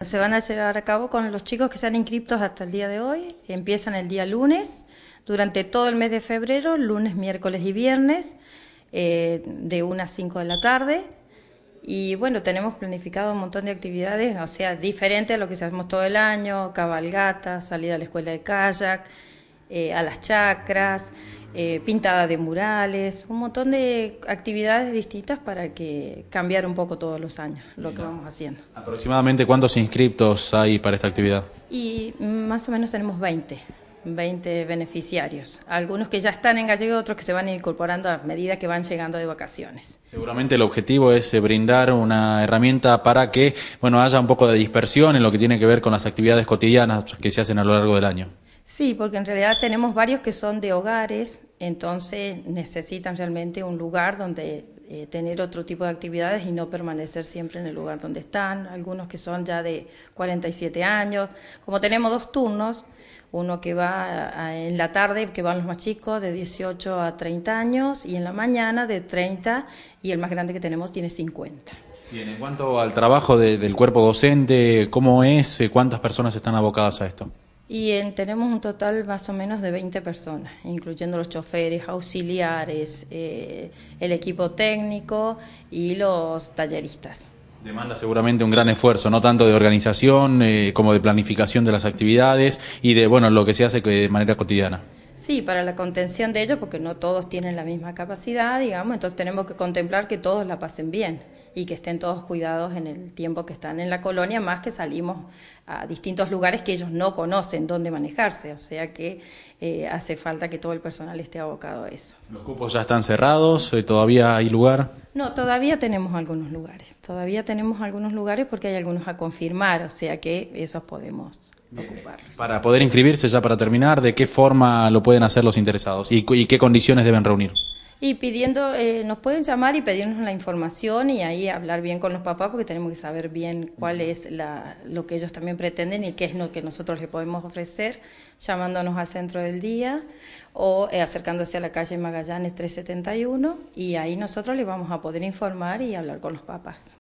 Se van a llevar a cabo con los chicos que se han inscriptos hasta el día de hoy. Empiezan el día lunes, durante todo el mes de febrero, lunes, miércoles y viernes, eh, de 1 a 5 de la tarde. Y bueno, tenemos planificado un montón de actividades, o sea, diferente a lo que hacemos todo el año, cabalgata, salida a la escuela de kayak, eh, a las chacras, eh, pintada de murales, un montón de actividades distintas para que cambiar un poco todos los años lo que vamos haciendo. ¿Aproximadamente cuántos inscriptos hay para esta actividad? Y más o menos tenemos 20. 20 beneficiarios. Algunos que ya están en gallego, otros que se van incorporando a medida que van llegando de vacaciones. Seguramente el objetivo es eh, brindar una herramienta para que bueno, haya un poco de dispersión en lo que tiene que ver con las actividades cotidianas que se hacen a lo largo del año. Sí, porque en realidad tenemos varios que son de hogares, entonces necesitan realmente un lugar donde eh, tener otro tipo de actividades y no permanecer siempre en el lugar donde están. Algunos que son ya de 47 años. Como tenemos dos turnos, uno que va en la tarde, que van los más chicos, de 18 a 30 años, y en la mañana de 30, y el más grande que tenemos tiene 50. Bien, en cuanto al trabajo del cuerpo docente, ¿cómo es? ¿Cuántas personas están abocadas a esto? y tenemos un total más o menos de 20 personas, incluyendo los choferes, auxiliares, eh, el equipo técnico y los talleristas. Demanda seguramente un gran esfuerzo, no tanto de organización eh, como de planificación de las actividades y de bueno lo que se hace de manera cotidiana. Sí, para la contención de ellos, porque no todos tienen la misma capacidad, digamos, entonces tenemos que contemplar que todos la pasen bien y que estén todos cuidados en el tiempo que están en la colonia, más que salimos a distintos lugares que ellos no conocen dónde manejarse, o sea que eh, hace falta que todo el personal esté abocado a eso. ¿Los cupos ya están cerrados? Eh, ¿Todavía hay lugar? No, todavía tenemos algunos lugares, todavía tenemos algunos lugares porque hay algunos a confirmar, o sea que esos podemos eh, para poder inscribirse, ya para terminar, ¿de qué forma lo pueden hacer los interesados y, qué condiciones deben reunir? Y pidiendo, eh, nos pueden llamar y pedirnos la información y ahí hablar bien con los papás porque tenemos que saber bien cuál es lo que ellos también pretenden y qué es lo que nosotros les podemos ofrecer, llamándonos al centro del día o eh, acercándose a la calle Magallanes 371 y ahí nosotros les vamos a poder informar y hablar con los papás.